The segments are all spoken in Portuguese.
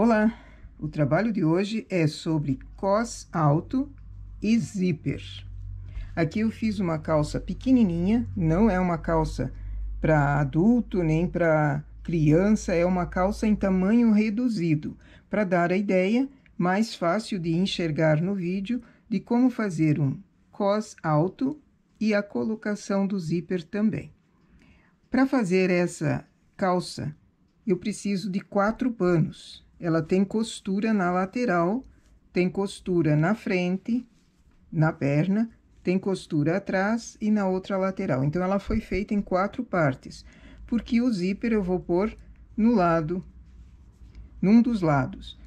Olá! O trabalho de hoje é sobre cos alto e zíper. Aqui eu fiz uma calça pequenininha, não é uma calça para adulto nem para criança, é uma calça em tamanho reduzido, para dar a ideia mais fácil de enxergar no vídeo de como fazer um cos alto e a colocação do zíper também. Para fazer essa calça, eu preciso de quatro panos. Ela tem costura na lateral, tem costura na frente, na perna, tem costura atrás e na outra lateral. Então, ela foi feita em quatro partes, porque o zíper eu vou pôr no lado, num dos lados.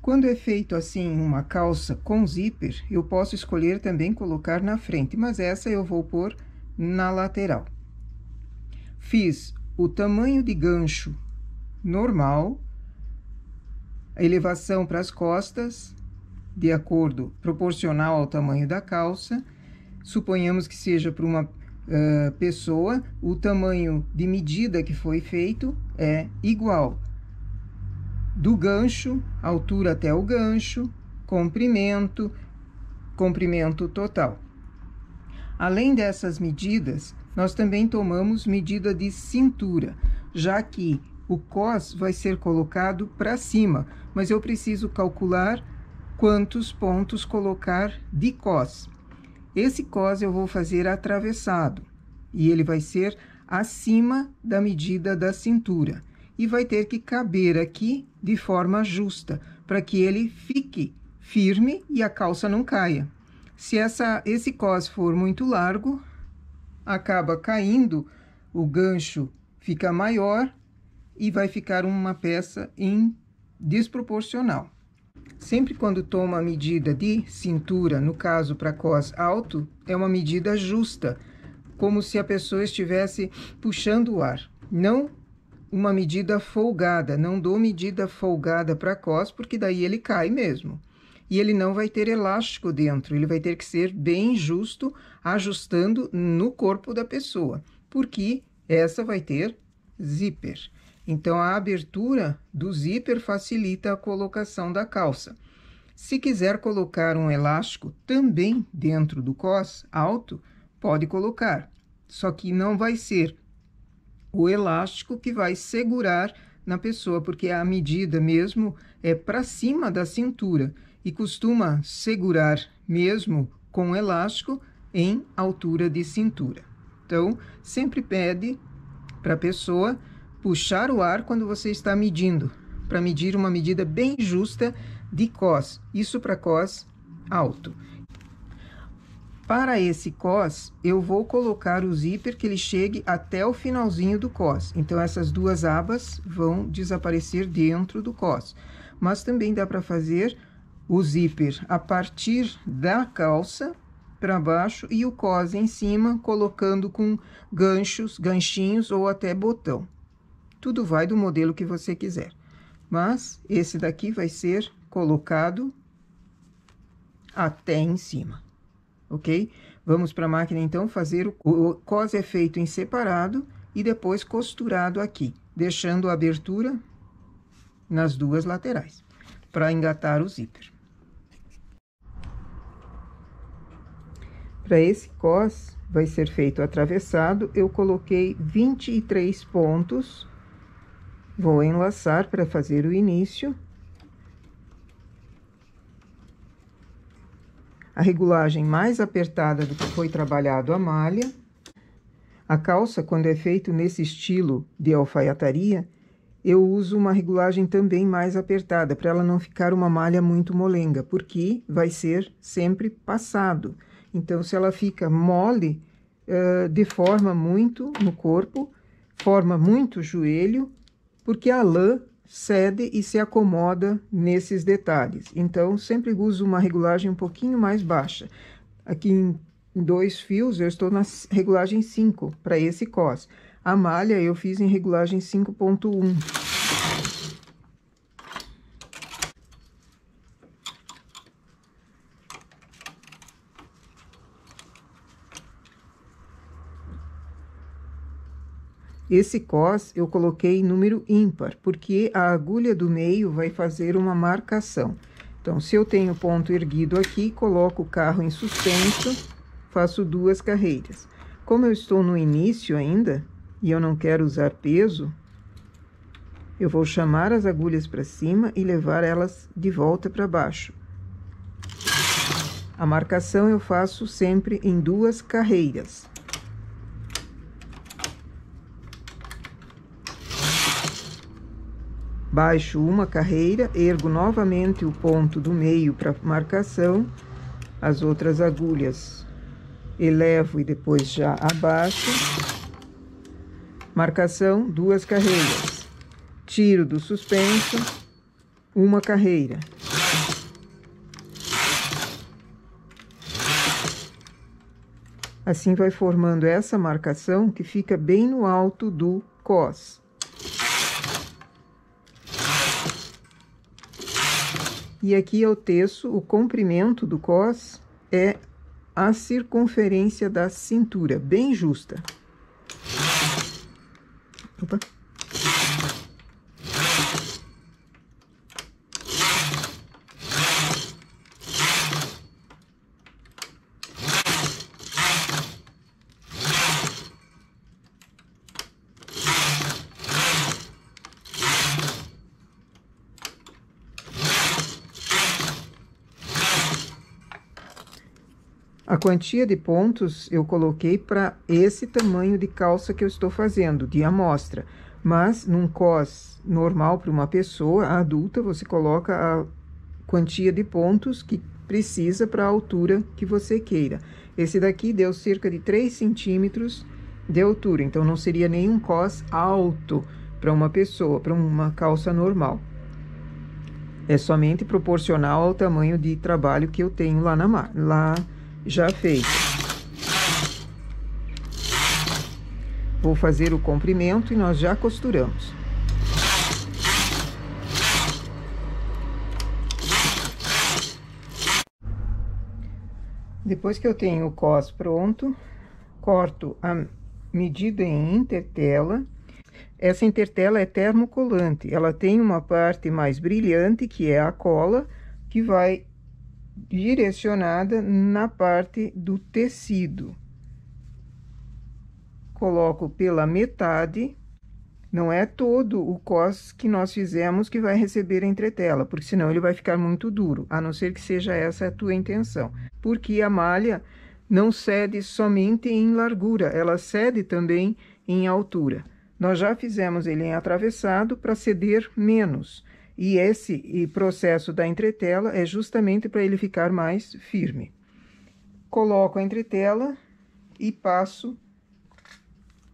Quando é feito assim uma calça com zíper, eu posso escolher também colocar na frente, mas essa eu vou pôr na lateral. Fiz o tamanho de gancho normal, a elevação para as costas, de acordo proporcional ao tamanho da calça. Suponhamos que seja para uma uh, pessoa, o tamanho de medida que foi feito é igual do gancho, altura até o gancho, comprimento, comprimento total. Além dessas medidas, nós também tomamos medida de cintura, já que o cos vai ser colocado para cima, mas eu preciso calcular quantos pontos colocar de cos. Esse cos eu vou fazer atravessado e ele vai ser acima da medida da cintura e vai ter que caber aqui de forma justa para que ele fique firme e a calça não caia. Se essa, esse cos for muito largo, acaba caindo, o gancho fica maior e vai ficar uma peça em desproporcional. Sempre quando toma a medida de cintura, no caso para cos alto, é uma medida justa, como se a pessoa estivesse puxando o ar. Não uma medida folgada, não dou medida folgada para cos, porque daí ele cai mesmo. E ele não vai ter elástico dentro, ele vai ter que ser bem justo, ajustando no corpo da pessoa, porque essa vai ter zíper. Então, a abertura do zíper facilita a colocação da calça. Se quiser colocar um elástico também dentro do cos alto, pode colocar, só que não vai ser o elástico que vai segurar na pessoa, porque a medida mesmo é para cima da cintura e costuma segurar mesmo com elástico em altura de cintura. Então, sempre pede para a pessoa puxar o ar quando você está medindo, para medir uma medida bem justa de cos, isso para cos alto. Para esse cos, eu vou colocar o zíper que ele chegue até o finalzinho do cos. Então, essas duas abas vão desaparecer dentro do cos. Mas também dá para fazer o zíper a partir da calça para baixo e o cos em cima, colocando com ganchos, ganchinhos ou até botão. Tudo vai do modelo que você quiser. Mas esse daqui vai ser colocado até em cima, ok? Vamos para a máquina, então, fazer o, o cos é feito em separado e depois costurado aqui, deixando a abertura nas duas laterais, para engatar o zíper. Para esse cos, vai ser feito atravessado, eu coloquei 23 pontos Vou enlaçar para fazer o início. A regulagem mais apertada do que foi trabalhado a malha. A calça, quando é feito nesse estilo de alfaiataria, eu uso uma regulagem também mais apertada, para ela não ficar uma malha muito molenga, porque vai ser sempre passado. Então, se ela fica mole, uh, deforma muito no corpo, forma muito joelho porque a lã cede e se acomoda nesses detalhes. Então, sempre uso uma regulagem um pouquinho mais baixa. Aqui em dois fios, eu estou na regulagem 5 para esse cos. A malha eu fiz em regulagem 5.1. Esse cos eu coloquei número ímpar, porque a agulha do meio vai fazer uma marcação. Então, se eu tenho ponto erguido aqui, coloco o carro em suspenso, faço duas carreiras. Como eu estou no início ainda, e eu não quero usar peso, eu vou chamar as agulhas para cima e levar elas de volta para baixo. A marcação eu faço sempre em duas carreiras. Baixo uma carreira, ergo novamente o ponto do meio para marcação, as outras agulhas elevo e depois já abaixo. Marcação, duas carreiras. Tiro do suspenso, uma carreira. Assim vai formando essa marcação que fica bem no alto do cos. E aqui eu é teço, o comprimento do cos é a circunferência da cintura, bem justa. Opa! quantia de pontos eu coloquei para esse tamanho de calça que eu estou fazendo, de amostra. Mas, num cos normal para uma pessoa adulta, você coloca a quantia de pontos que precisa para a altura que você queira. Esse daqui deu cerca de 3 centímetros de altura, então não seria nenhum cos alto para uma pessoa, para uma calça normal. É somente proporcional ao tamanho de trabalho que eu tenho lá na, lá já feito. Vou fazer o comprimento e nós já costuramos. Depois que eu tenho o cos pronto, corto a medida em intertela. Essa intertela é termocolante, ela tem uma parte mais brilhante, que é a cola, que vai direcionada na parte do tecido. Coloco pela metade, não é todo o cos que nós fizemos que vai receber a entretela, porque senão ele vai ficar muito duro, a não ser que seja essa a tua intenção. Porque a malha não cede somente em largura, ela cede também em altura. Nós já fizemos ele em atravessado para ceder menos. E esse processo da entretela é justamente para ele ficar mais firme. Coloco a entretela e passo,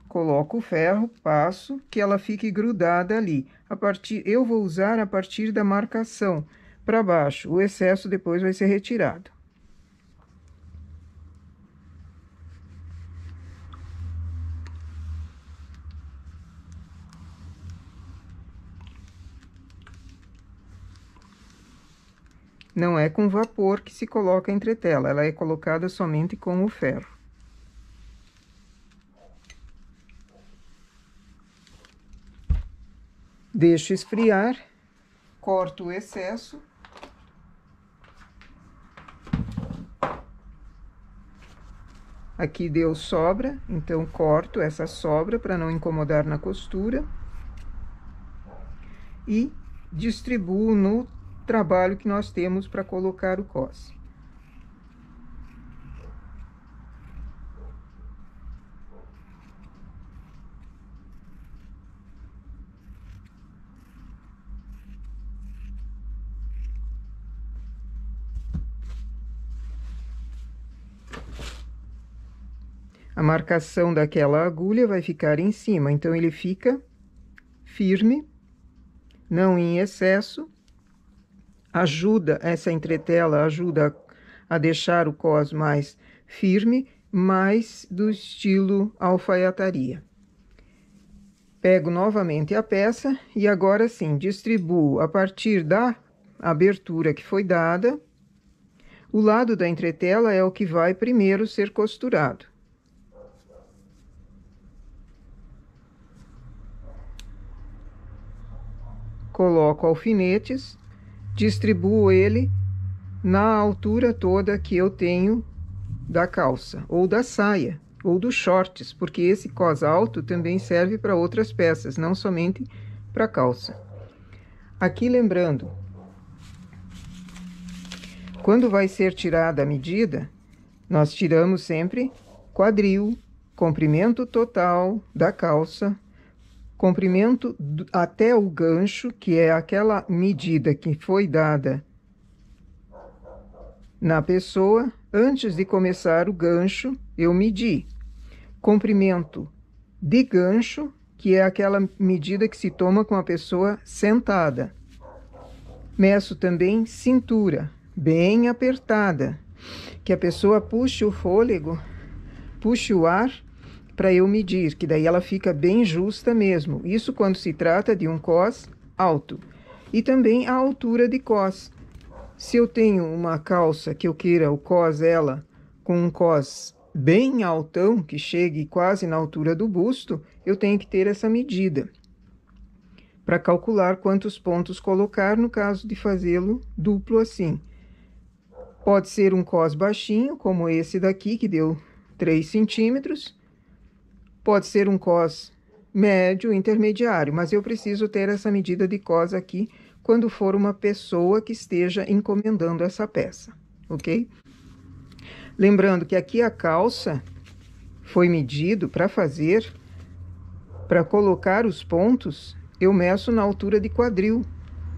coloco o ferro, passo, que ela fique grudada ali. A partir, eu vou usar a partir da marcação para baixo, o excesso depois vai ser retirado. Não é com vapor que se coloca entre tela, ela é colocada somente com o ferro. Deixo esfriar, corto o excesso. Aqui deu sobra, então corto essa sobra para não incomodar na costura. E distribuo no trabalho que nós temos para colocar o cos. A marcação daquela agulha vai ficar em cima, então ele fica firme, não em excesso, ajuda, essa entretela ajuda a deixar o cos mais firme, mais do estilo alfaiataria. Pego novamente a peça e agora sim distribuo a partir da abertura que foi dada. O lado da entretela é o que vai primeiro ser costurado. Coloco alfinetes distribuo ele na altura toda que eu tenho da calça, ou da saia, ou dos shorts, porque esse cos alto também serve para outras peças, não somente para calça. Aqui lembrando, quando vai ser tirada a medida, nós tiramos sempre quadril, comprimento total da calça comprimento até o gancho, que é aquela medida que foi dada na pessoa, antes de começar o gancho, eu medi. Comprimento de gancho, que é aquela medida que se toma com a pessoa sentada. Meço também cintura, bem apertada, que a pessoa puxe o fôlego, puxe o ar para eu medir, que daí ela fica bem justa mesmo. Isso quando se trata de um cos alto. E também a altura de cos. Se eu tenho uma calça que eu queira o cos ela com um cos bem altão, que chegue quase na altura do busto, eu tenho que ter essa medida para calcular quantos pontos colocar no caso de fazê-lo duplo assim. Pode ser um cos baixinho, como esse daqui, que deu 3 centímetros, Pode ser um cos médio, intermediário, mas eu preciso ter essa medida de cos aqui quando for uma pessoa que esteja encomendando essa peça, ok? Lembrando que aqui a calça foi medido para fazer, para colocar os pontos, eu meço na altura de quadril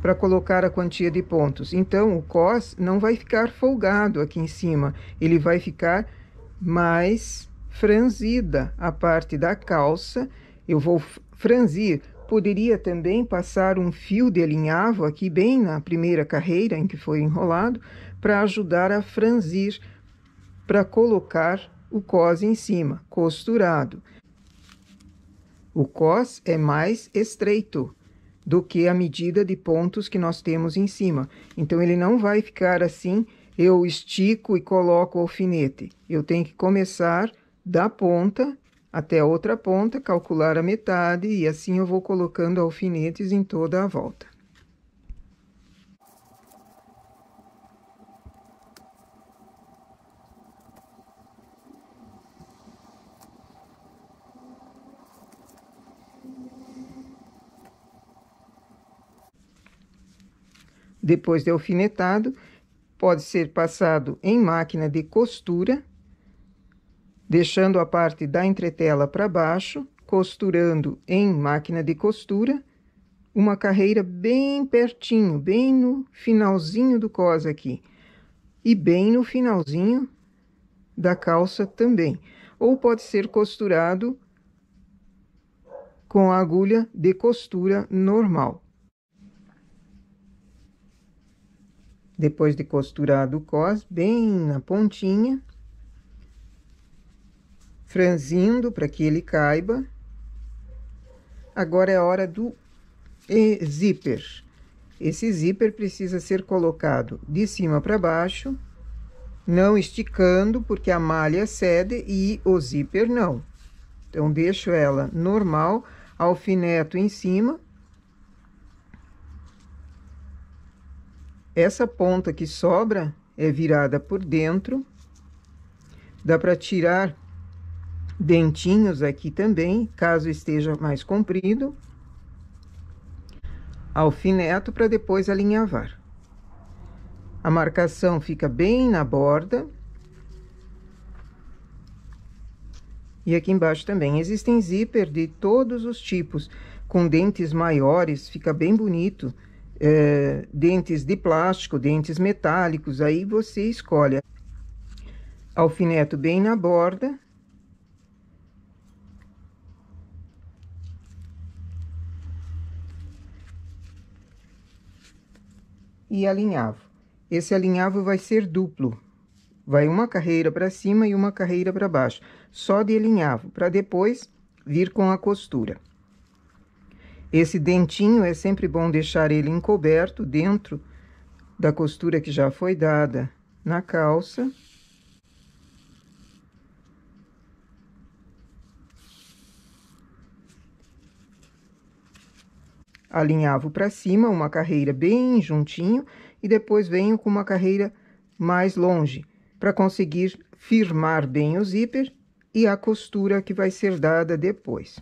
para colocar a quantia de pontos. Então, o cos não vai ficar folgado aqui em cima, ele vai ficar mais franzida a parte da calça. Eu vou franzir. Poderia também passar um fio de alinhavo aqui, bem na primeira carreira em que foi enrolado, para ajudar a franzir, para colocar o cos em cima, costurado. O cos é mais estreito do que a medida de pontos que nós temos em cima. Então, ele não vai ficar assim, eu estico e coloco o alfinete. Eu tenho que começar da ponta até a outra ponta, calcular a metade e assim eu vou colocando alfinetes em toda a volta. Depois de alfinetado, pode ser passado em máquina de costura deixando a parte da entretela para baixo, costurando em máquina de costura, uma carreira bem pertinho, bem no finalzinho do cos aqui, e bem no finalzinho da calça também. Ou pode ser costurado com a agulha de costura normal. Depois de costurado o cos, bem na pontinha, franzindo para que ele caiba. Agora é hora do zíper. Esse zíper precisa ser colocado de cima para baixo, não esticando, porque a malha cede e o zíper não. Então, deixo ela normal, alfineto em cima. Essa ponta que sobra é virada por dentro. Dá para tirar dentinhos aqui também, caso esteja mais comprido. Alfineto para depois alinhavar. A marcação fica bem na borda. E aqui embaixo também. Existem zíper de todos os tipos, com dentes maiores, fica bem bonito. É, dentes de plástico, dentes metálicos, aí você escolhe. Alfineto bem na borda, e alinhavo. Esse alinhavo vai ser duplo. Vai uma carreira para cima e uma carreira para baixo, só de alinhavo, para depois vir com a costura. Esse dentinho é sempre bom deixar ele encoberto dentro da costura que já foi dada na calça. alinhavo para cima, uma carreira bem juntinho, e depois venho com uma carreira mais longe, para conseguir firmar bem o zíper e a costura que vai ser dada depois.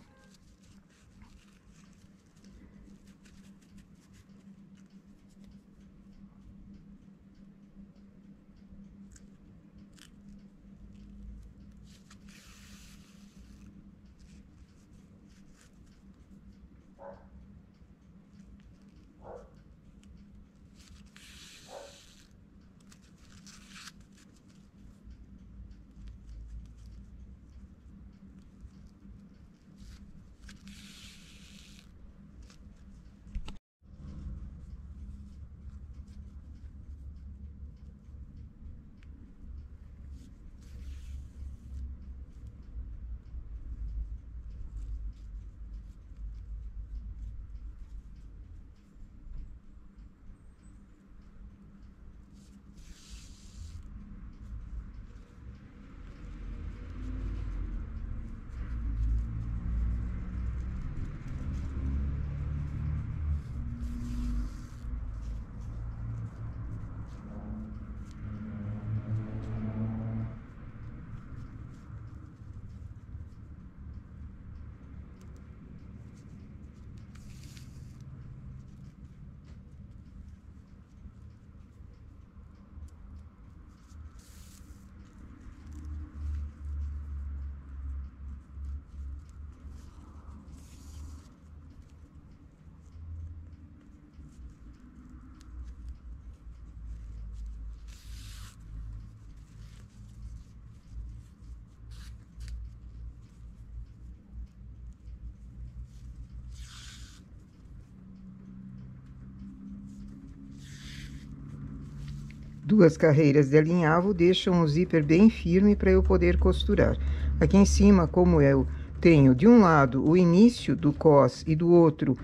duas carreiras de alinhavo deixam o zíper bem firme para eu poder costurar. Aqui em cima, como eu tenho de um lado o início do cos e do outro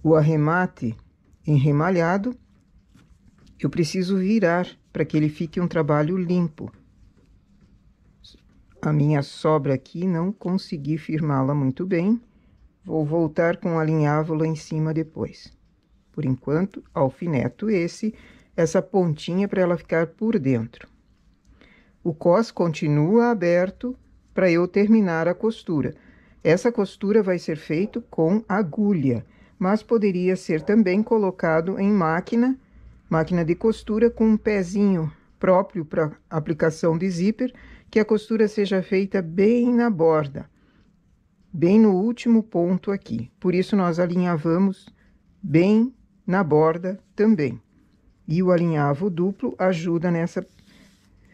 o arremate enremalhado, eu preciso virar para que ele fique um trabalho limpo. A minha sobra aqui não consegui firmá-la muito bem. Vou voltar com alinhavo lá em cima depois. Por enquanto, alfineto esse essa pontinha para ela ficar por dentro. O cos continua aberto para eu terminar a costura. Essa costura vai ser feita com agulha, mas poderia ser também colocado em máquina, máquina de costura com um pezinho próprio para aplicação de zíper, que a costura seja feita bem na borda, bem no último ponto aqui. Por isso nós alinhavamos bem na borda também e o alinhavo duplo ajuda nessa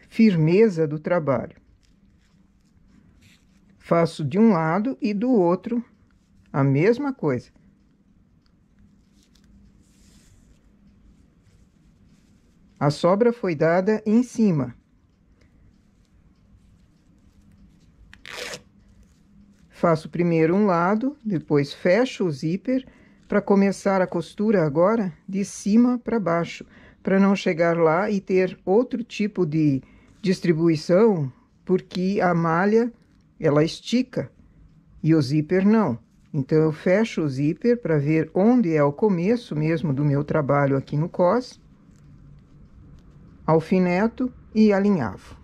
firmeza do trabalho. Faço de um lado e do outro a mesma coisa. A sobra foi dada em cima. Faço primeiro um lado, depois fecho o zíper para começar a costura agora de cima para baixo para não chegar lá e ter outro tipo de distribuição, porque a malha ela estica e o zíper não. Então eu fecho o zíper para ver onde é o começo mesmo do meu trabalho aqui no cos, alfineto e alinhavo.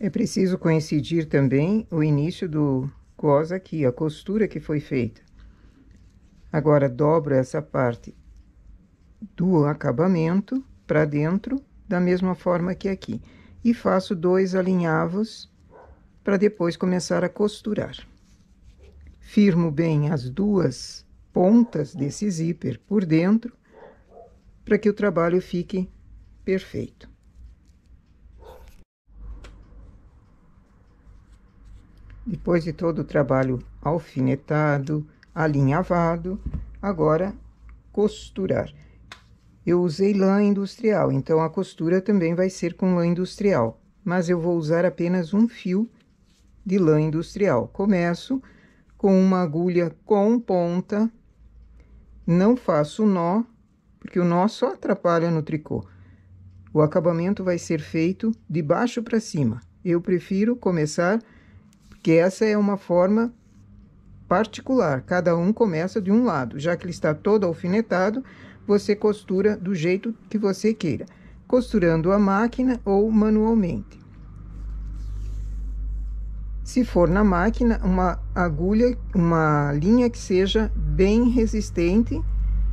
É preciso coincidir também o início do cos aqui, a costura que foi feita. Agora, dobro essa parte do acabamento para dentro, da mesma forma que aqui. E faço dois alinhavos para depois começar a costurar. Firmo bem as duas pontas desse zíper por dentro, para que o trabalho fique perfeito. Depois de todo o trabalho alfinetado, alinhavado, agora costurar. Eu usei lã industrial, então a costura também vai ser com lã industrial, mas eu vou usar apenas um fio de lã industrial. Começo com uma agulha com ponta, não faço nó, porque o nó só atrapalha no tricô. O acabamento vai ser feito de baixo para cima. Eu prefiro começar porque essa é uma forma particular, cada um começa de um lado. Já que ele está todo alfinetado, você costura do jeito que você queira, costurando a máquina ou manualmente. Se for na máquina, uma agulha, uma linha que seja bem resistente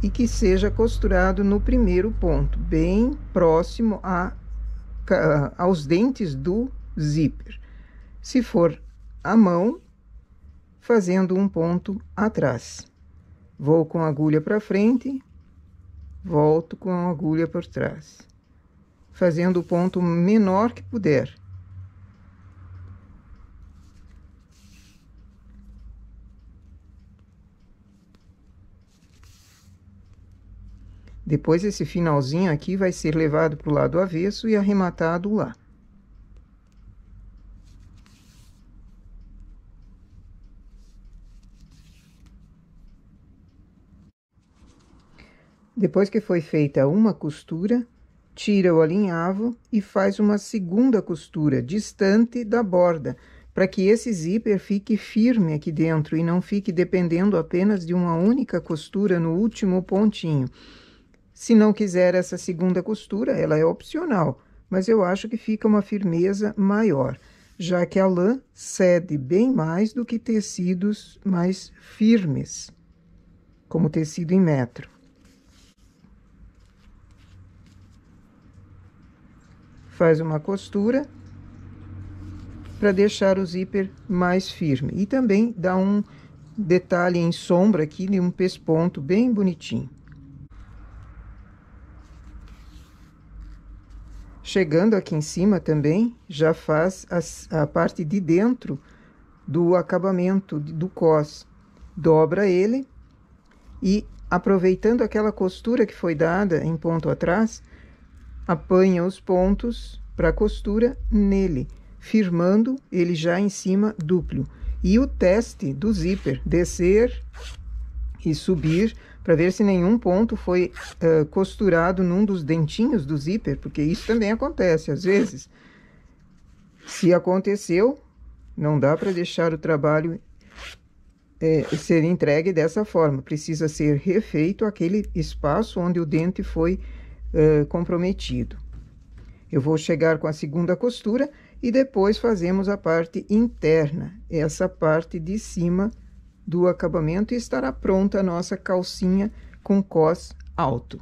e que seja costurado no primeiro ponto, bem próximo a, aos dentes do zíper. Se for a mão, fazendo um ponto atrás. Vou com a agulha para frente, volto com a agulha por trás, fazendo o ponto menor que puder. Depois, esse finalzinho aqui vai ser levado para o lado avesso e arrematado lá. Depois que foi feita uma costura, tira o alinhavo e faz uma segunda costura distante da borda, para que esse zíper fique firme aqui dentro e não fique dependendo apenas de uma única costura no último pontinho. Se não quiser essa segunda costura, ela é opcional, mas eu acho que fica uma firmeza maior, já que a lã cede bem mais do que tecidos mais firmes, como tecido em metro. faz uma costura para deixar o zíper mais firme. E também dá um detalhe em sombra aqui de um pesponto bem bonitinho. Chegando aqui em cima também, já faz a, a parte de dentro do acabamento do cos. Dobra ele e aproveitando aquela costura que foi dada em ponto atrás, apanha os pontos para costura nele, firmando ele já em cima duplo. E o teste do zíper, descer e subir, para ver se nenhum ponto foi uh, costurado num dos dentinhos do zíper, porque isso também acontece às vezes. Se aconteceu, não dá para deixar o trabalho é, ser entregue dessa forma. Precisa ser refeito aquele espaço onde o dente foi comprometido. Eu vou chegar com a segunda costura e depois fazemos a parte interna, essa parte de cima do acabamento e estará pronta a nossa calcinha com cos alto.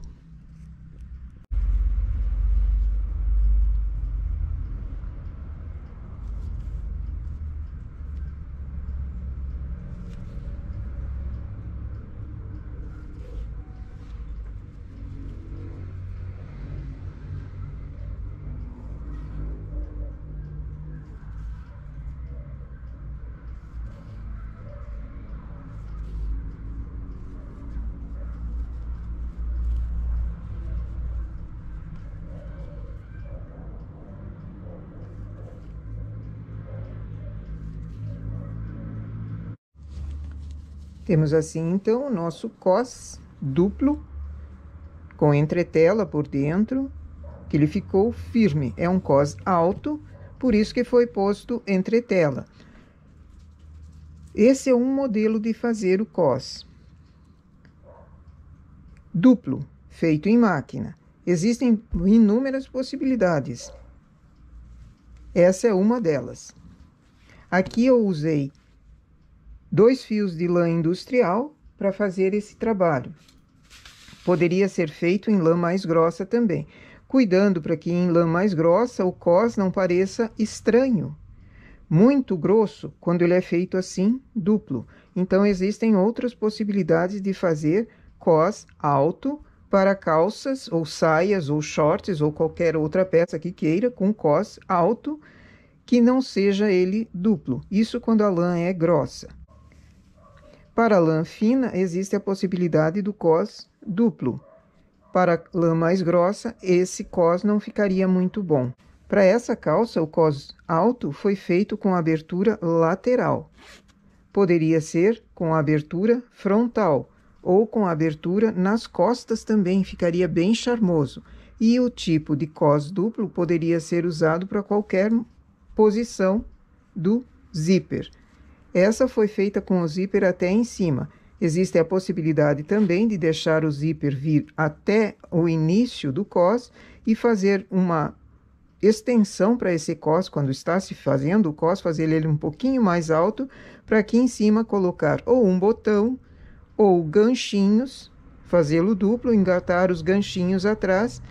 Temos assim, então, o nosso cos duplo com entretela por dentro, que ele ficou firme. É um cos alto, por isso que foi posto entretela. Esse é um modelo de fazer o cos. Duplo, feito em máquina. Existem inúmeras possibilidades. Essa é uma delas. Aqui eu usei dois fios de lã industrial para fazer esse trabalho. Poderia ser feito em lã mais grossa também, cuidando para que em lã mais grossa o cos não pareça estranho, muito grosso quando ele é feito assim, duplo. Então existem outras possibilidades de fazer cos alto para calças ou saias ou shorts ou qualquer outra peça que queira com cos alto que não seja ele duplo. Isso quando a lã é grossa. Para lã fina, existe a possibilidade do cos duplo. Para lã mais grossa, esse cos não ficaria muito bom. Para essa calça, o cos alto foi feito com abertura lateral. Poderia ser com abertura frontal ou com abertura nas costas também, ficaria bem charmoso. E o tipo de cos duplo poderia ser usado para qualquer posição do zíper. Essa foi feita com o zíper até em cima. Existe a possibilidade também de deixar o zíper vir até o início do cos e fazer uma extensão para esse cos, quando está se fazendo o cos, fazer ele um pouquinho mais alto, para aqui em cima colocar ou um botão ou ganchinhos, fazê-lo duplo, engatar os ganchinhos atrás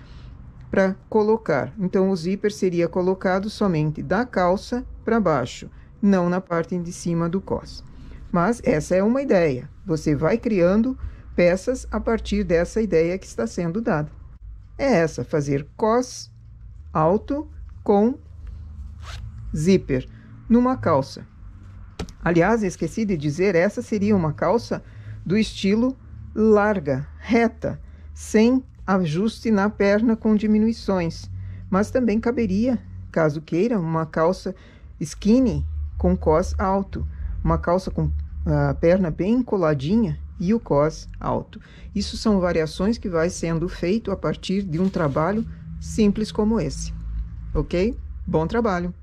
para colocar. Então, o zíper seria colocado somente da calça para baixo não na parte de cima do cos. Mas essa é uma ideia. Você vai criando peças a partir dessa ideia que está sendo dada. É essa, fazer cos alto com zíper numa calça. Aliás, esqueci de dizer, essa seria uma calça do estilo larga, reta, sem ajuste na perna com diminuições. Mas também caberia, caso queira, uma calça skinny com cos alto, uma calça com a ah, perna bem coladinha e o cos alto. Isso são variações que vai sendo feito a partir de um trabalho simples como esse. OK? Bom trabalho.